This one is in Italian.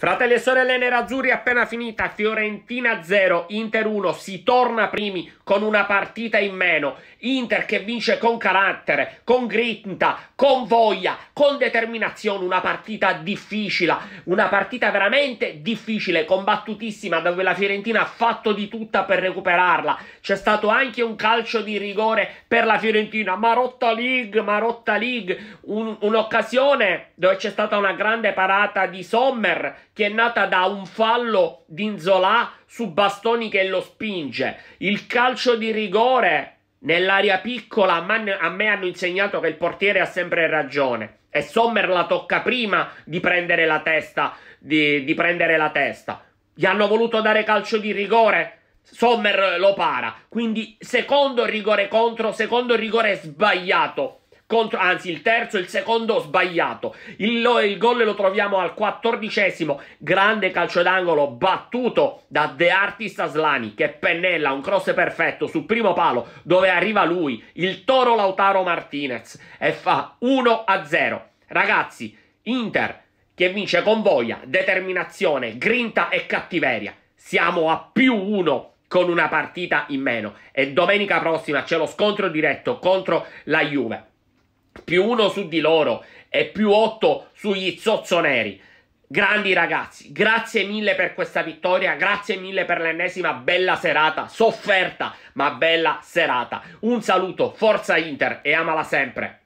Fratelli e sorelle nerazzurri appena finita, Fiorentina 0, Inter 1, si torna primi con una partita in meno, Inter che vince con carattere, con grinta, con voglia, con determinazione, una partita difficile, una partita veramente difficile, combattutissima, dove la Fiorentina ha fatto di tutta per recuperarla, c'è stato anche un calcio di rigore per la Fiorentina, Marotta League, Marotta League, un, un'occasione dove c'è stata una grande parata di Sommer, che è nata da un fallo di Inzolà su Bastoni che lo spinge, il calcio di rigore nell'area piccola, a me hanno insegnato che il portiere ha sempre ragione e Sommer la tocca prima di prendere la testa, di, di prendere la testa. Gli hanno voluto dare calcio di rigore, Sommer lo para, quindi secondo rigore contro, secondo rigore sbagliato contro, anzi il terzo e il secondo sbagliato. Il, il gol lo troviamo al quattordicesimo, grande calcio d'angolo battuto da De Artis Aslani che pennella un cross perfetto sul primo palo dove arriva lui, il toro Lautaro Martinez e fa 1-0. Ragazzi, Inter che vince con voglia, determinazione, grinta e cattiveria. Siamo a più 1 con una partita in meno e domenica prossima c'è lo scontro diretto contro la Juve più 1 su di loro e più 8 sugli zozzoneri. Grandi ragazzi, grazie mille per questa vittoria, grazie mille per l'ennesima bella serata, sofferta ma bella serata. Un saluto, forza Inter e amala sempre.